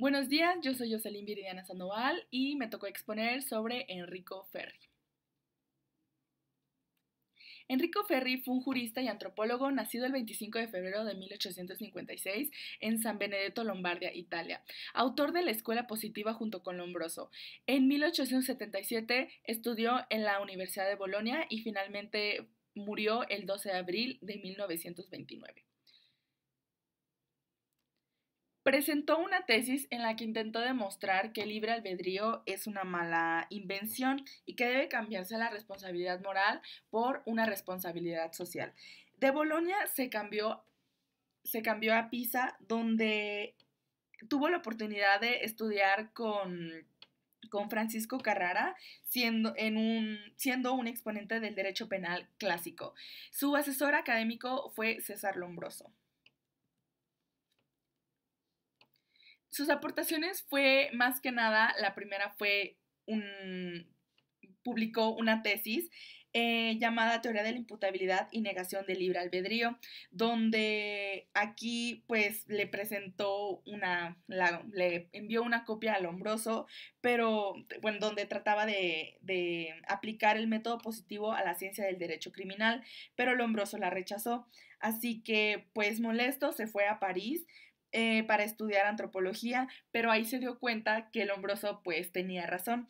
Buenos días, yo soy Jocelyn Viridiana Sandoval y me tocó exponer sobre Enrico Ferri. Enrico Ferri fue un jurista y antropólogo nacido el 25 de febrero de 1856 en San Benedetto, Lombardia, Italia, autor de la Escuela Positiva junto con Lombroso. En 1877 estudió en la Universidad de Bolonia y finalmente murió el 12 de abril de 1929 presentó una tesis en la que intentó demostrar que el libre albedrío es una mala invención y que debe cambiarse la responsabilidad moral por una responsabilidad social. De Bolonia se cambió, se cambió a Pisa, donde tuvo la oportunidad de estudiar con Francisco Carrara, siendo, siendo un exponente del derecho penal clásico. Su asesor académico fue César Lombroso. sus aportaciones fue más que nada, la primera fue un, publicó una tesis eh, llamada Teoría de la Imputabilidad y Negación del Libre Albedrío, donde aquí pues le presentó una, le envió una copia a Lombroso, pero bueno, donde trataba de, de, aplicar el método positivo a la ciencia del derecho criminal, pero Lombroso la rechazó. Así que pues molesto se fue a París eh, para estudiar antropología, pero ahí se dio cuenta que Lombroso pues tenía razón.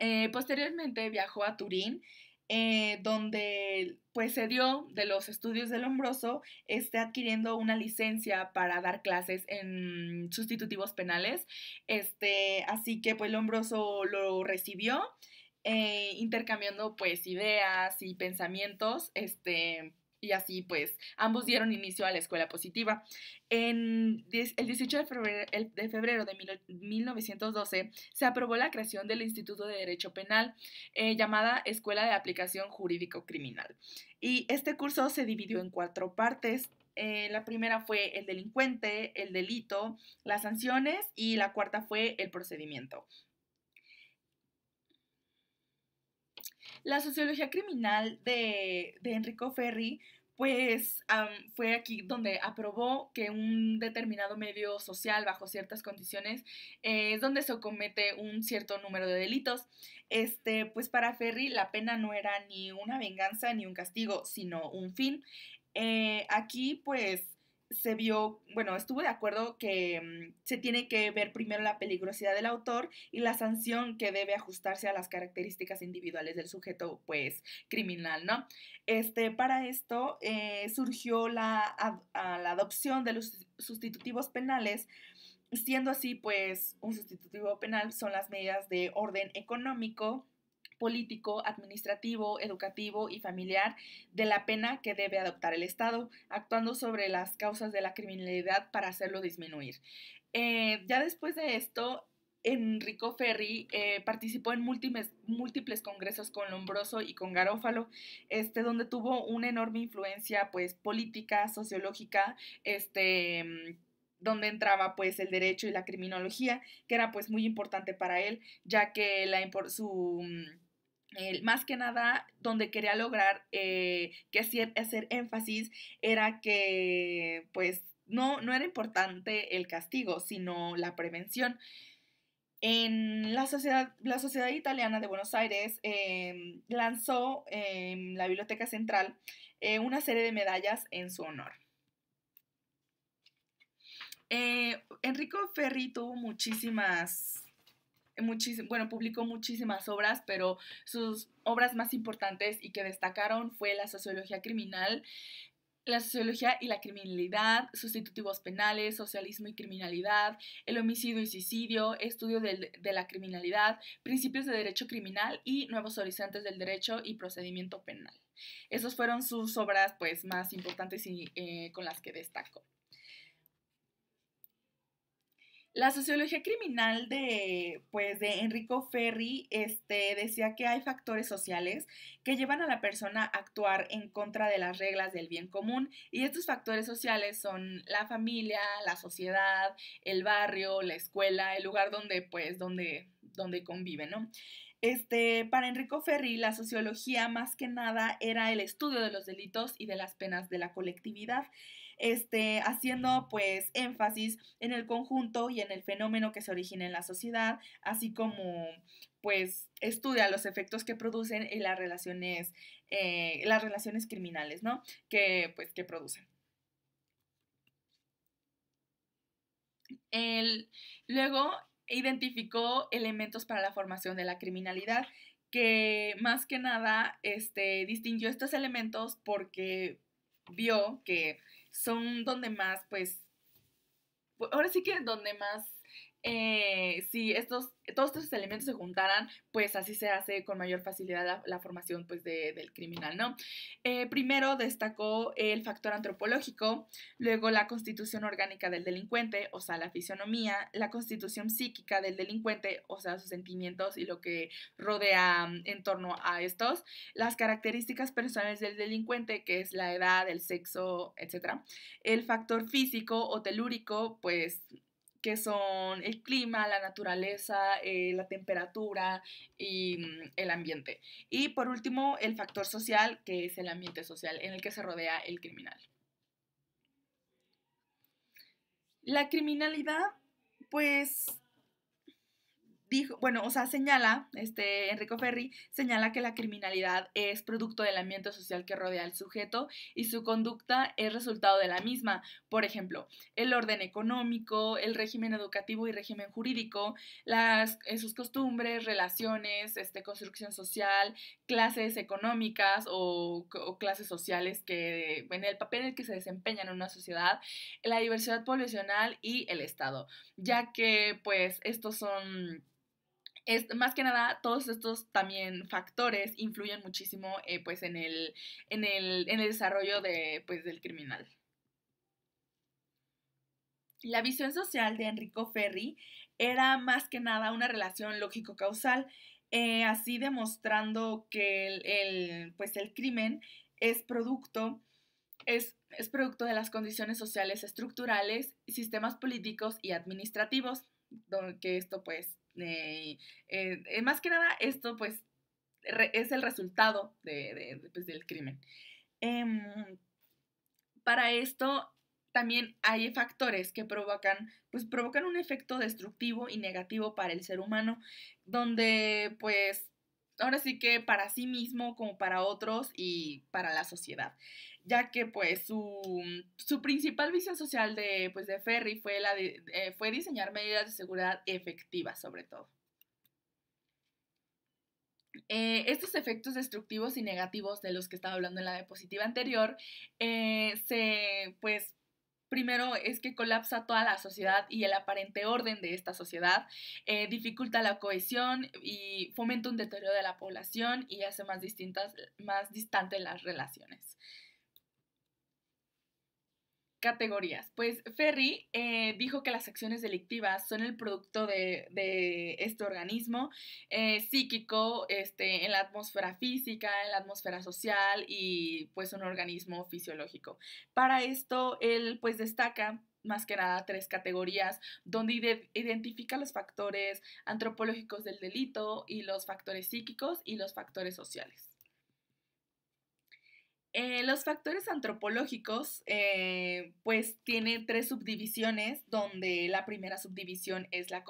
Eh, posteriormente viajó a Turín, eh, donde pues se dio de los estudios de Lombroso, este, adquiriendo una licencia para dar clases en sustitutivos penales, este, así que pues Lombroso lo recibió, intercambiando pues ideas y pensamientos, este, y así pues ambos dieron inicio a la escuela positiva. En el 18 de febrero, de 1912 se aprobó la creación del Instituto de Derecho Penal eh, llamada Escuela de Aplicación Jurídico Criminal. Y este curso se dividió en cuatro partes. Eh, la primera fue el delincuente, el delito, las sanciones y la cuarta fue el procedimiento. La sociología criminal de, Enrico Ferri, pues fue aquí donde aprobó que un determinado medio social bajo ciertas condiciones eh, es donde se comete un cierto número de delitos. Este, pues para Ferri la pena no era ni una venganza ni un castigo, sino un fin. Eh, aquí pues se vio, bueno, estuvo de acuerdo que mm, se tiene que ver primero la peligrosidad del autor y la sanción que debe ajustarse a las características individuales del sujeto, pues, criminal, ¿no? Este, para esto eh, surgió la, la adopción de los sustitutivos penales, siendo así, pues, un sustitutivo penal son las medidas de orden económico, político, administrativo, educativo y familiar de la pena que debe adoptar el Estado, actuando sobre las causas de la criminalidad para hacerlo disminuir. Eh, ya después de esto, Enrico Ferri eh, participó en múltiples, congresos con Lombroso y con Garófalo, este, donde tuvo una enorme influencia pues, política, sociológica, este, mm, donde entraba pues el derecho y la criminología, que era pues muy importante para él, ya que la, su mm, más que nada, donde quería lograr eh, que hacer, énfasis era que, pues, no, no era importante el castigo, sino la prevención. En la sociedad, la sociedad italiana de Buenos Aires em, lanzó en la Biblioteca Central eh, una serie de medallas en su honor. Eh, Enrico Ferri tuvo muchísimas bueno, publicó muchísimas obras, pero sus obras más importantes y que destacaron fue la sociología criminal, la sociología y la criminalidad, sustitutivos penales, socialismo y criminalidad, el homicidio y suicidio, estudio de, la criminalidad, principios de derecho criminal y nuevos horizontes del derecho y procedimiento penal. Esas fueron sus obras pues, más importantes y eh, con las que destacó. La sociología criminal de, pues, de Enrico Ferri este, decía que hay factores sociales que llevan a la persona a actuar en contra de las reglas del bien común y estos factores sociales son la familia, la sociedad, el barrio, la escuela, el lugar donde, pues, donde, donde conviven, Este, para Enrico Ferri, la sociología más que nada era el estudio de los delitos y de las penas de la colectividad. Este, haciendo pues énfasis en el conjunto y en el fenómeno que se origina en la sociedad, así como pues estudia los efectos que producen en las relaciones, eh, las relaciones criminales, ¿no? Que pues que producen. luego identificó elementos para la formación de la criminalidad que más que nada este, distinguió estos elementos porque vio que son donde más, pues, ahora sí que donde más eh, si estos, todos estos elementos se juntaran, pues así se hace con mayor facilidad la, formación pues, del criminal, ¿no? Eh, primero destacó el factor antropológico, luego la constitución orgánica del delincuente, o sea, la fisionomía, la constitución psíquica del delincuente, o sea, sus sentimientos y lo que rodea mm, en torno a estos, las características personales del delincuente, que es la edad, el sexo, etc. El factor físico o telúrico, pues que son el clima, la naturaleza, eh, la temperatura y mm, el ambiente. Y por último, el factor social, que es el ambiente social en el que se rodea el criminal. La criminalidad, pues bueno, o sea, señala, este, Enrico Ferri señala que la criminalidad es producto del ambiente social que rodea al sujeto y su conducta es resultado de la misma. Por ejemplo, el orden económico, el régimen educativo y régimen jurídico, las, eh, sus costumbres, relaciones, este, construcción social, clases económicas o, clases sociales que, ven el papel en el que se desempeñan en una sociedad, la diversidad poblacional y el Estado, ya que pues estos son es, más que nada, todos estos también factores influyen muchísimo eh, pues en el, en, el, desarrollo pues, del criminal. La visión social de Enrico Ferri era más que nada una relación lógico-causal, eh, así demostrando que el, pues el crimen es producto, es, es producto de las condiciones sociales estructurales, sistemas políticos y administrativos, que esto pues eh, eh, eh, más que nada, esto pues es el resultado pues, del crimen. Em, para esto también hay factores que provocan, pues provocan un efecto destructivo y negativo para el ser humano, donde pues ahora sí que para sí mismo como para otros y para la sociedad ya que pues su, principal visión social de, pues, de Ferry fue, la de, eh, fue diseñar medidas de seguridad efectivas sobre todo. Eh, estos efectos destructivos y negativos de los que estaba hablando en la diapositiva anterior, eh, se, pues, primero es que colapsa toda la sociedad y el aparente orden de esta sociedad, dificulta la cohesión y fomenta un deterioro de la población y hace más, distintas, más distantes las relaciones. Categorías. Pues Ferry eh, dijo que las acciones delictivas son el producto de, este organismo eh, psíquico este, en la atmósfera física, en la atmósfera social y pues un organismo fisiológico. Para esto, él pues destaca más que nada tres categorías, donde identifica los factores antropológicos del delito y los factores psíquicos y los factores sociales. Eh, los factores antropológicos, eh, pues tiene tres subdivisiones, donde la primera subdivisión es la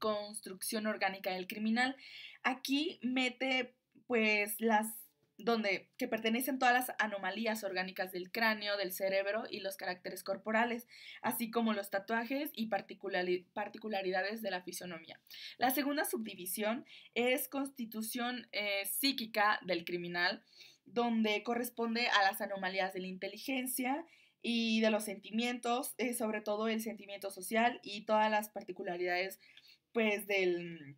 construcción orgánica del criminal. Aquí mete, pues, las donde que pertenecen todas las anomalías orgánicas del cráneo, del cerebro y los caracteres corporales, así como los tatuajes y particularidades de la fisonomía. La segunda subdivisión es constitución eh, psíquica del criminal donde corresponde a las anomalías de la inteligencia y de los sentimientos, eh, sobre todo el sentimiento social y todas las particularidades pues de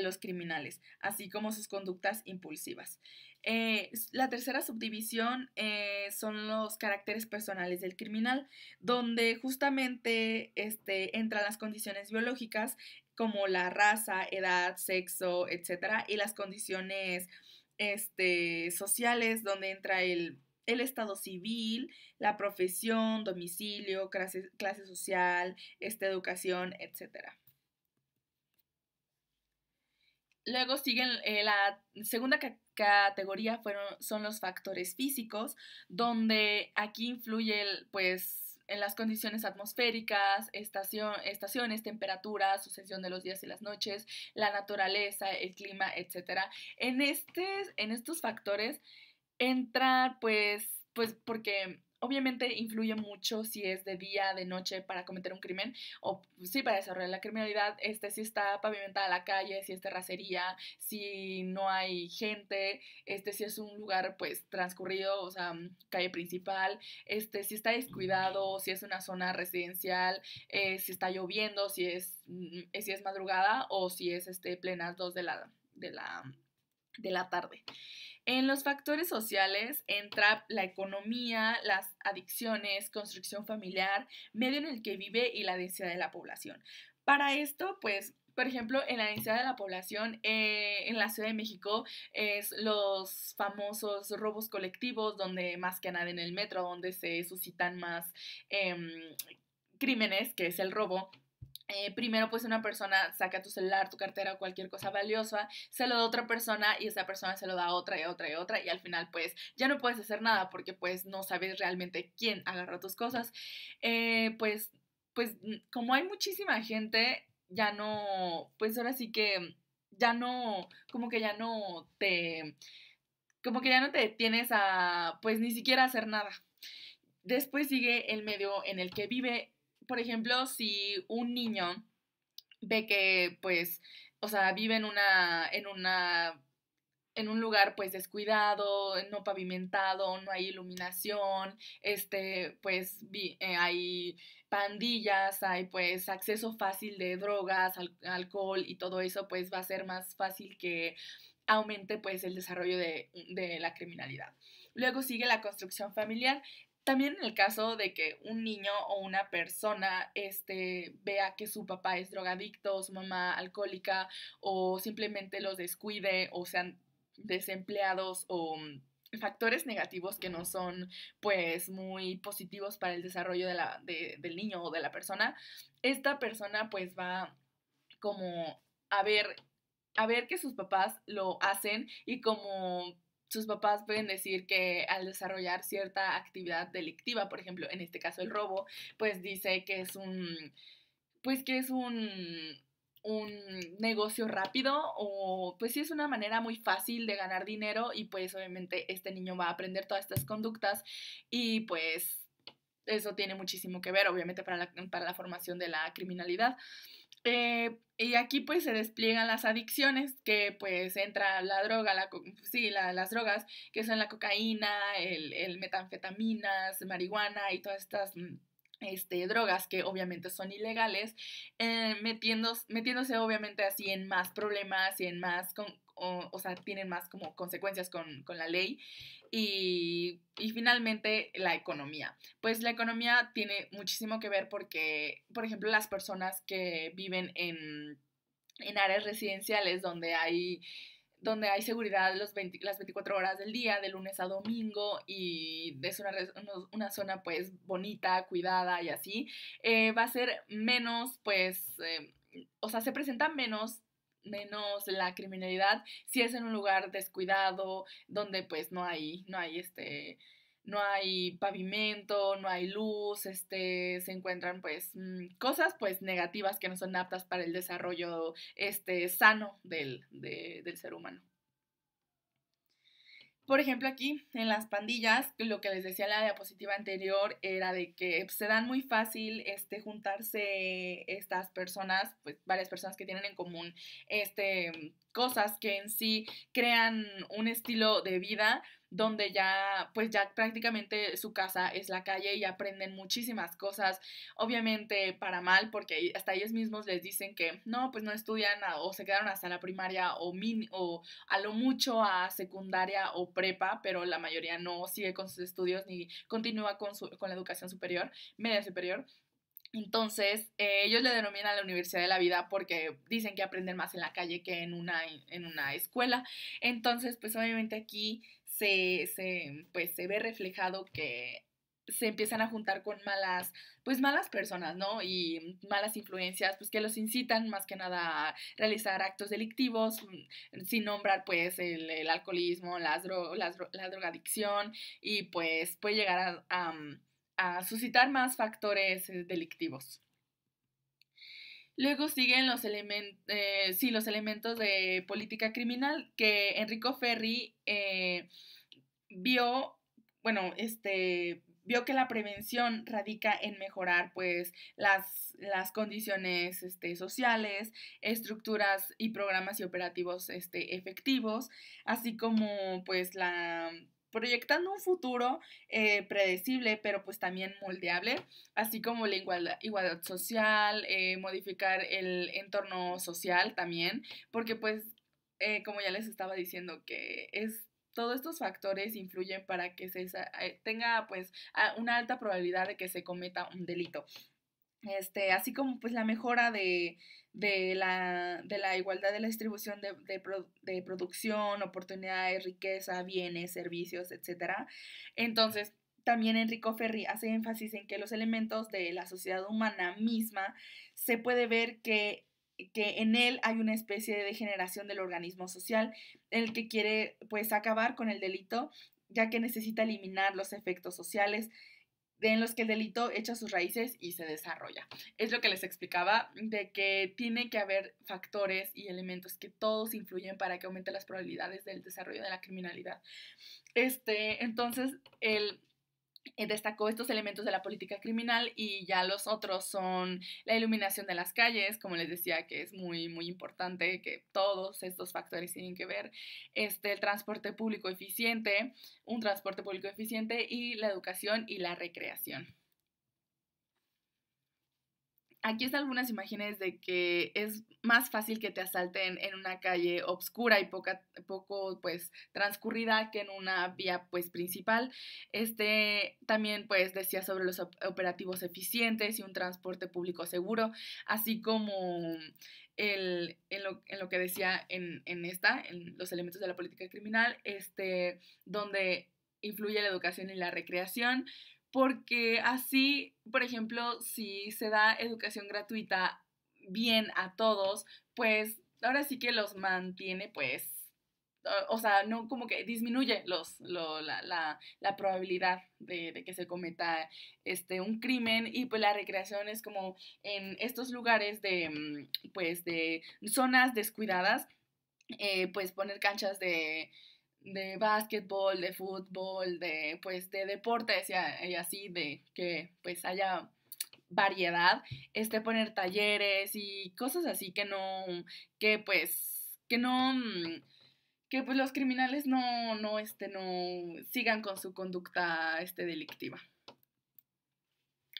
los criminales, así como sus conductas impulsivas. Eh, la tercera subdivisión eh, son los caracteres personales del criminal, donde justamente este, entran las condiciones biológicas como la raza, edad, sexo, etcétera, y las condiciones este, sociales, donde entra el, estado civil, la profesión, domicilio, clase, social, esta educación, etc. Luego siguen eh, la segunda categoría fueron, son los factores físicos, donde aquí influye el, pues, en las condiciones atmosféricas, estación, estaciones, temperaturas, sucesión de los días y las noches, la naturaleza, el clima, etc. En, este, en estos factores entra pues, pues porque obviamente influye mucho si es de día, de noche para cometer un crimen o pues, sí para desarrollar la criminalidad, este si está pavimentada la calle, si es terracería, si no hay gente, este si es un lugar pues transcurrido, o sea, mm, calle principal, este si está descuidado, si es una zona residencial, eh, si está lloviendo, si es mm, si es madrugada o si es este plenas dos de la de la de la tarde. En los factores sociales entra la economía, las adicciones, construcción familiar, medio en el que vive y la densidad de la población. Para esto, pues, por ejemplo, en la densidad de la población eh, en la Ciudad de México es los famosos robos colectivos, donde más que nada en el metro, donde se suscitan más em, crímenes, que es el robo eh, primero pues una persona saca tu celular, tu cartera o cualquier cosa valiosa, se lo da a otra persona y esa persona se lo da a otra y a otra y a otra y al final pues ya no puedes hacer nada porque pues no sabes realmente quién agarró tus cosas. Eh, pues, pues como hay muchísima gente, ya no, pues ahora sí que ya no, como que ya no te, como que ya no te detienes a pues ni siquiera hacer nada. Después sigue el medio en el que vive por ejemplo, si un niño ve que, pues, o sea, vive en una, en una, en un lugar, pues, descuidado, no pavimentado, no hay iluminación, este, pues, eh, hay pandillas, hay, pues, acceso fácil de drogas, alcohol y todo eso, pues, va a ser más fácil que aumente, pues, el desarrollo de, de la criminalidad. Luego sigue la construcción familiar. También en el caso de que un niño o una persona este, vea que su papá es drogadicto, su mamá alcohólica, o simplemente los descuide o sean desempleados o mm, factores negativos que no son pues muy positivos para el desarrollo del niño o de la persona, esta persona pues va como a ver, a ver que sus papás lo hacen y como sus papás pueden decir que al desarrollar cierta actividad delictiva, por ejemplo, en este caso el robo, pues dice que es un, pues que es un, un negocio rápido o pues sí es una manera muy fácil de ganar dinero y pues obviamente este niño va a aprender todas estas conductas y pues eso tiene muchísimo que ver obviamente para la, para la formación de la criminalidad. Eh, y aquí pues se despliegan las adicciones, que pues entra la droga, la, sí, las drogas, que son la cocaína, el, el metanfetaminas, marihuana y todas estas mm, este, drogas que obviamente son ilegales, eh, metiéndose, obviamente así en más problemas y en más, o, sea, tienen más como consecuencias con, la ley. Y, finalmente la economía. Pues la economía tiene muchísimo que ver porque, por ejemplo, las personas que viven en áreas residenciales donde hay donde hay seguridad los las 24 horas del día, de lunes a domingo, y es una, una zona pues bonita, cuidada y así, eh, va a ser menos pues, eh, o sea, se presenta menos menos la criminalidad si es en un lugar descuidado donde pues no hay no hay este no hay pavimento, no hay luz, este, se encuentran pues mm, cosas pues negativas que no son aptas para el desarrollo este, sano del, ser humano. Por ejemplo, aquí en las pandillas, lo que les decía en la diapositiva anterior era de que se dan muy fácil este, juntarse estas personas, pues varias personas que tienen en común este cosas que en sí crean un estilo de vida donde ya, pues ya prácticamente su casa es la calle y aprenden muchísimas cosas, obviamente para mal, porque hasta ellos mismos les dicen que no, pues no estudian o se quedaron hasta la primaria o, o a lo mucho a secundaria o prepa, pero la mayoría no sigue con sus estudios ni continúa con, su, con la educación superior, media superior. Entonces, eh, ellos le denominan la Universidad de la Vida porque dicen que aprenden más en la calle que en una, en una escuela. Entonces, pues obviamente aquí se, se, pues, se ve reflejado que se empiezan a juntar con malas, pues malas personas, ¿no? Y malas influencias, pues que los incitan más que nada a realizar actos delictivos, mm, sin nombrar pues el, alcoholismo, las, la drogadicción y pues puede llegar a... Mm, suscitar más factores eh, delictivos. Luego siguen los, eh, los elementos de política criminal que Enrico Ferri eh, vio, bueno, este, vio que la prevención radica en mejorar pues las, condiciones este, sociales, estructuras y programas y operativos este, efectivos, así como pues la proyectando un futuro eh, predecible, pero pues también moldeable, así como la igualdad, social, eh, modificar el entorno social también, porque pues, eh, como ya les estaba diciendo, que es... Todos estos factores influyen para que se tenga pues una alta probabilidad de que se cometa un delito este, así como pues la mejora de, la, de la, igualdad de la distribución de, de, de, producción, oportunidades, riqueza, bienes, servicios, etc. Entonces, también Enrico Ferri hace énfasis en que los elementos de la sociedad humana misma se puede ver que, que en él hay una especie de degeneración del organismo social, el que quiere pues acabar con el delito, ya que necesita eliminar los efectos sociales en los que el delito echa sus raíces y se desarrolla. Es lo que les explicaba de que tiene que haber factores y elementos que todos influyen para que aumente las probabilidades del desarrollo de la criminalidad. Este, entonces, el eh, destacó estos elementos de la política criminal y ya los otros son la iluminación de las calles, como les decía que es muy muy importante que todos estos factores tienen que ver, este el transporte público eficiente, un transporte público eficiente y la educación y la recreación aquí están algunas imágenes de que es más fácil que te asalten en una calle obscura y poco pues transcurrida que en una vía pues principal. Este también pues decía sobre los operativos eficientes y un transporte público seguro, así como el, en, lo, que decía en, esta, en los elementos de la política criminal, este, donde influye la educación y la recreación, porque así, por ejemplo, si se da educación gratuita bien a todos, pues ahora sí que los mantiene pues o sea, no como que disminuye los, la, la, la, probabilidad de, que se cometa este, un crimen y pues la recreación es como en estos lugares de, mm, pues, de zonas descuidadas, eh, pues poner canchas de, de básquetbol, de fútbol, de pues de deportes y, y así, de que pues haya variedad, este poner talleres y cosas así que no, que pues, que no, mm, que pues los criminales no, no, este, no sigan con su conducta, este, delictiva.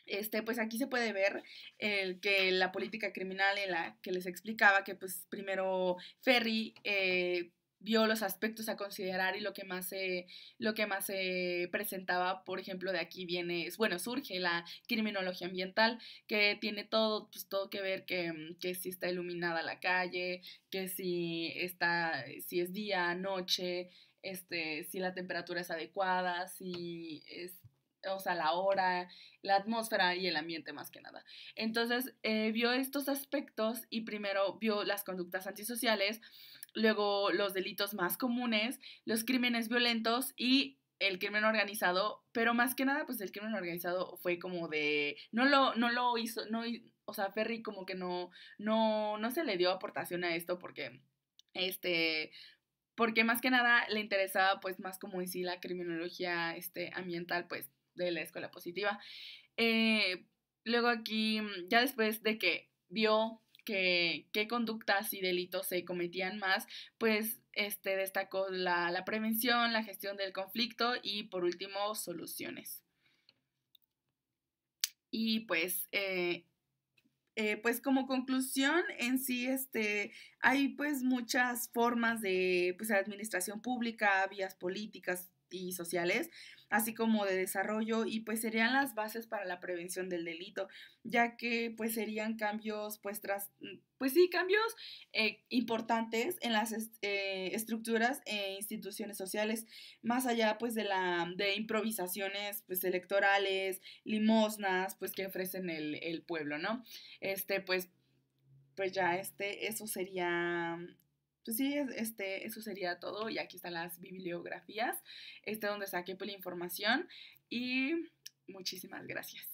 Este, pues aquí se puede ver el que la política criminal en la que les explicaba que pues primero Ferry eh, vio los aspectos a considerar y lo que más se, lo que más se presentaba, por ejemplo, de aquí viene, bueno, surge la criminología ambiental, que tiene todo, pues, todo que ver mm, que, si está iluminada la calle, que si está, si es día, noche, este, si la temperatura es adecuada, si es o sea, la hora, la atmósfera y el ambiente más que nada. Entonces, eh, vio estos aspectos y primero vio las conductas antisociales, luego los delitos más comunes, los crímenes violentos y el crimen organizado, pero más que nada, pues el crimen organizado fue como de, no lo, no lo hizo, no, o sea, Ferry como que no, no, no se le dio aportación a esto porque, este, porque más que nada le interesaba pues más como decir la criminología, este, ambiental, pues, de la escuela positiva. Eh, luego aquí, ya después de que vio qué conductas y delitos se cometían más, pues este, destacó la, prevención, la gestión del conflicto y por último soluciones. Y pues eh, eh, pues como conclusión en sí, este, hay pues muchas formas de pues, administración pública, vías políticas, y sociales, así como de desarrollo y pues serían las bases para la prevención del delito, ya que pues serían cambios, pues, tras, mm, pues sí, cambios eh, importantes en las eh, estructuras e instituciones sociales, más allá pues de la, de improvisaciones pues electorales, limosnas, pues que ofrecen el, el pueblo, ¿no? Este, pues, pues ya este, eso sería pues sí, este, eso sería todo. Y aquí están las bibliografías, este donde saqué por la información. Y muchísimas gracias.